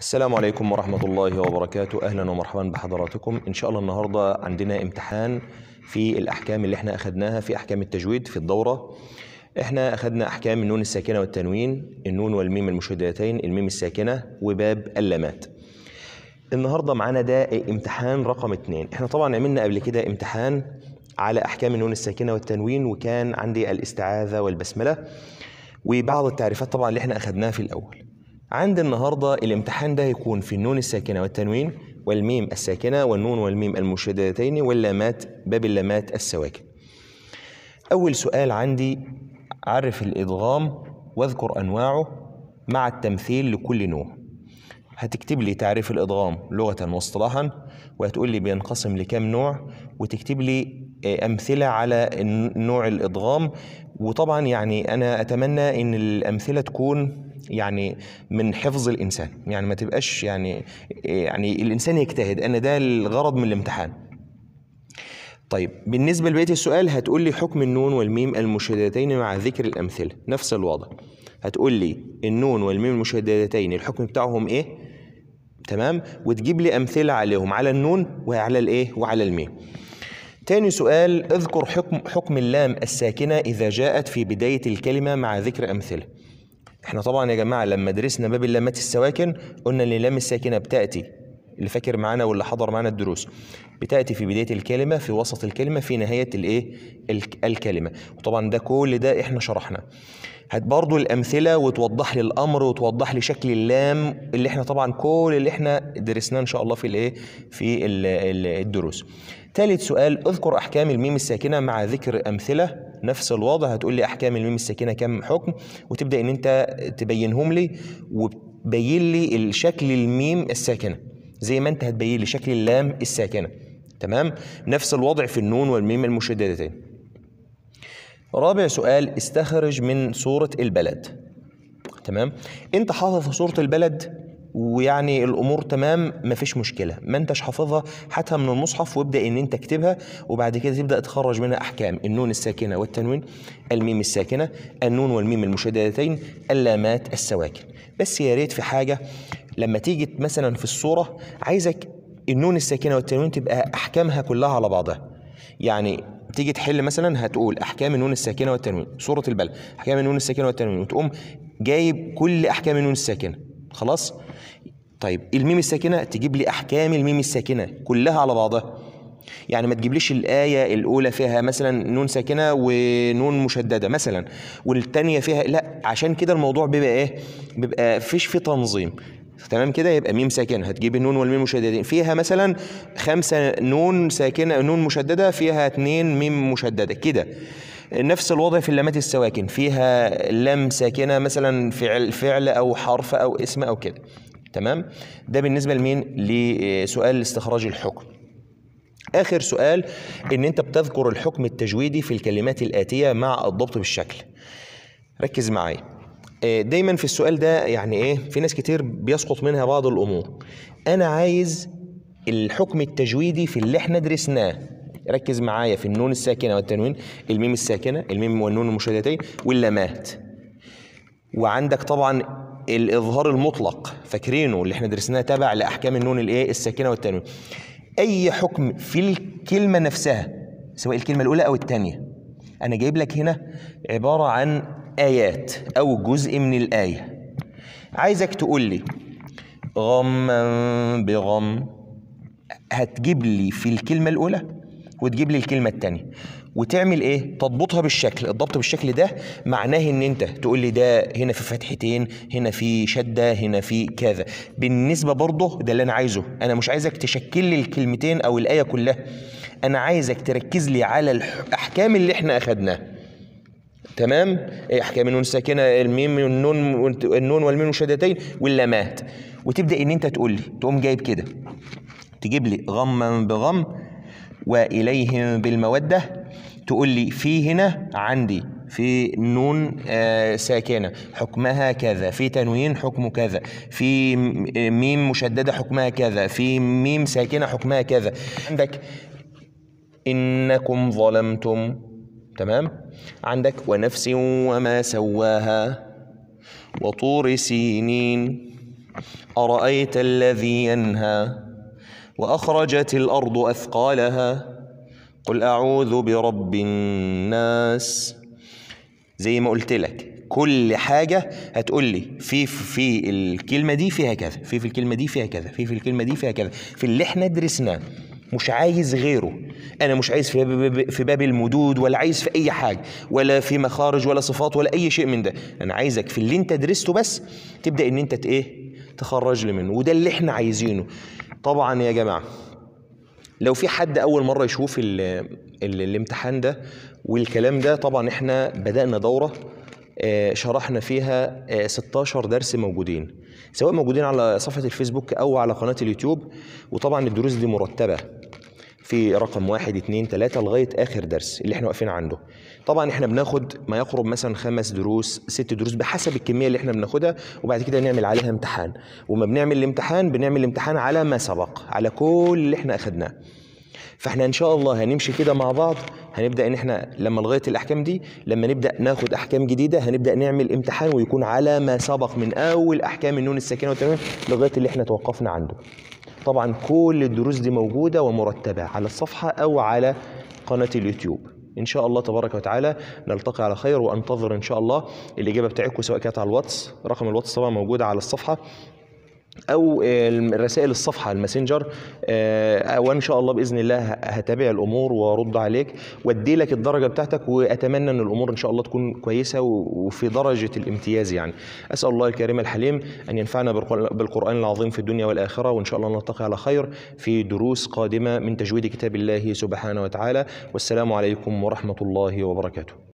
السلام عليكم ورحمة الله وبركاته أهلا ومرحبا بحضراتكم إن شاء الله النهاردة عندنا امتحان في الأحكام اللي احنا أخدناها في أحكام التجويد في الدورة احنا أخدنا أحكام النون الساكنة والتنوين النون والميم المشددتين الميم الساكنة وباب اللمات النهاردة معانا ده امتحان رقم اتنين احنا طبعا عملنا قبل كده امتحان على أحكام النون الساكنة والتنوين وكان عندي الاستعاذة والبسملة وبعض التعريفات طبعا اللي احنا أخدناها في الأول عند النهارده الامتحان ده هيكون في النون الساكنه والتنوين والميم الساكنه والنون والميم المشددتين واللامات باب اللامات السواكن اول سؤال عندي عرف الادغام واذكر انواعه مع التمثيل لكل نوع هتكتب لي تعريف الادغام لغه واصطلاحا وهتقول لي بينقسم لكام نوع وتكتب لي آه، امثله على نوع الادغام وطبعا يعني انا اتمنى ان الامثله تكون يعني من حفظ الانسان يعني ما تبقاش يعني يعني الانسان يجتهد ان ده الغرض من الامتحان طيب بالنسبة لبقية السؤال هتقول لي حكم النون والميم المشددتين مع ذكر الأمثلة نفس الوضع هتقول لي النون والميم المشددتين الحكم بتاعهم إيه تمام وتجيب لي أمثلة عليهم على النون وعلى الإيه وعلى الميم تاني سؤال اذكر حكم حكم اللام الساكنة إذا جاءت في بداية الكلمة مع ذكر أمثلة احنا طبعا يا جماعه لما درسنا باب اللامات السواكن قلنا ان اللام الساكنه بتاتي اللي فاكر معانا واللي حضر معانا الدروس بتاتي في بدايه الكلمه في وسط الكلمه في نهايه الايه الكلمه وطبعا ده كل ده احنا شرحنا هات برضو الامثله وتوضح لي الامر وتوضح لي شكل اللام اللي احنا طبعا كل اللي احنا درسناه ان شاء الله في الايه في الدروس ثالث سؤال اذكر احكام الميم الساكنه مع ذكر امثله نفس الوضع هتقول لي احكام الميم الساكنه كم حكم وتبدا ان انت تبينهم لي وبين لي الشكل الميم الساكنه زي ما انت هتبين لي شكل اللام الساكنه تمام نفس الوضع في النون والميم المشددتين رابع سؤال استخرج من صوره البلد تمام انت حافظ في صوره البلد ويعني الامور تمام مفيش مشكله ما انتش حافظها هاتها من المصحف وابدا ان انت تكتبها وبعد كده تبدا تخرج منها احكام النون الساكنه والتنوين الميم الساكنه النون والميم المشددتين اللامات السواكن بس يا ريت في حاجه لما تيجي مثلا في الصوره عايزك النون الساكنه والتنوين تبقى احكامها كلها على بعضها يعني تيجي تحل مثلا هتقول احكام النون الساكنه والتنوين سوره البلد احكام النون الساكنه والتنوين وتقوم جايب كل احكام النون الساكنه خلاص طيب الميم الساكنه تجيب لي احكام الميم الساكنه كلها على بعضها يعني ما تجيبليش الآية الأولى فيها مثلا نون ساكنة ونون مشددة مثلا والتانية فيها لا عشان كده الموضوع بيبقى إيه؟ بيبقى فيش في تنظيم تمام كده يبقى ميم ساكنه هتجيب النون والميم مشددين فيها مثلا خمسه نون ساكنه نون مشدده فيها اتنين ميم مشدده كده نفس الوضع في اللامات السواكن فيها لام ساكنه مثلا فعل فعل او حرف او اسم او كده تمام ده بالنسبه لمين لسؤال استخراج الحكم اخر سؤال ان انت بتذكر الحكم التجويدي في الكلمات الاتيه مع الضبط بالشكل ركز معايا آه، دايما في السؤال ده يعني ايه في ناس كتير بيسقط منها بعض الامور انا عايز الحكم التجويدي في اللي احنا درسناه ركز معايا في النون الساكنه والتنوين الميم الساكنه الميم والنون المشددتين واللامات وعندك طبعا الاظهار المطلق فاكرينه اللي احنا درسناه تبع لاحكام النون الايه الساكنه والتنوين اي حكم في الكلمه نفسها سواء الكلمه الاولى او الثانيه انا جايب لك هنا عباره عن ايات او جزء من الايه عايزك تقول لي غما بغم هتجيب لي في الكلمه الاولى وتجيب لي الكلمه الثانيه وتعمل ايه تضبطها بالشكل الضبط بالشكل ده معناه ان انت تقول لي ده هنا في فتحتين هنا في شده هنا في كذا بالنسبه برضه ده اللي انا عايزه انا مش عايزك تشكل لي الكلمتين او الايه كلها انا عايزك تركز لي على الاحكام اللي احنا اخدناها تمام احكام النون الساكنه الميم والنون النون والميم والشدتين واللامات وتبدا ان انت تقول لي تقوم جايب كده تجيب لي غما بغم وإليهم بالمودة تقول لي في هنا عندي في نون آه، ساكنة حكمها كذا في تنوين حكمه كذا في آه، ميم مشددة حكمها كذا في ميم ساكنة حكمها كذا عندك إنكم ظلمتم تمام عندك ونفس وما سواها وطور سينين أرأيت الذي ينهى واخرجت الارض اثقالها قل اعوذ برب الناس زي ما قلت لك كل حاجه هتقول لي في في الكلمه دي فيها كذا في في الكلمه دي فيها كذا في في الكلمه دي فيها كذا في اللي احنا درسناه مش عايز غيره انا مش عايز في باب, في باب المدود ولا عايز في اي حاجه ولا في مخارج ولا صفات ولا اي شيء من ده انا عايزك في اللي انت درسته بس تبدا ان انت ايه تخرج لي منه وده اللي احنا عايزينه طبعا يا جماعه لو في حد اول مره يشوف الـ الـ الامتحان ده والكلام ده طبعا احنا بدانا دوره آه، شرحنا فيها 16 آه، درس موجودين سواء موجودين على صفحه الفيسبوك او على قناه اليوتيوب وطبعا الدروس دي مرتبه في رقم واحد اثنين ثلاثة لغاية آخر درس اللي احنا واقفين عنده طبعا احنا بناخد ما يقرب مثلا خمس دروس ست دروس بحسب الكمية اللي احنا بناخدها وبعد كده نعمل عليها امتحان وما بنعمل الامتحان بنعمل الامتحان على ما سبق على كل اللي احنا أخدناه فاحنا ان شاء الله هنمشي كده مع بعض هنبدا ان احنا لما لغايه الاحكام دي لما نبدا ناخد احكام جديده هنبدا نعمل امتحان ويكون على ما سبق من اول احكام النون الساكنه والتنوين لغايه اللي احنا توقفنا عنده طبعا كل الدروس دي موجودة ومرتبة على الصفحة أو على قناة اليوتيوب ان شاء الله تبارك وتعالى نلتقي على خير وانتظر ان شاء الله الاجابه بتاعتكم سواء كانت على الواتس رقم الواتس طبعا موجود على الصفحه او رسائل الصفحه الماسنجر آه، وان شاء الله باذن الله هتابع الامور وارد عليك وادي لك الدرجه بتاعتك واتمنى ان الامور ان شاء الله تكون كويسه وفي درجه الامتياز يعني اسال الله الكريم الحليم ان ينفعنا بالقران العظيم في الدنيا والاخره وان شاء الله نلتقي على خير في دروس قادمه من تجويد كتاب الله سبحانه وتعالى والسلام عليكم ورحمه الله وبركاته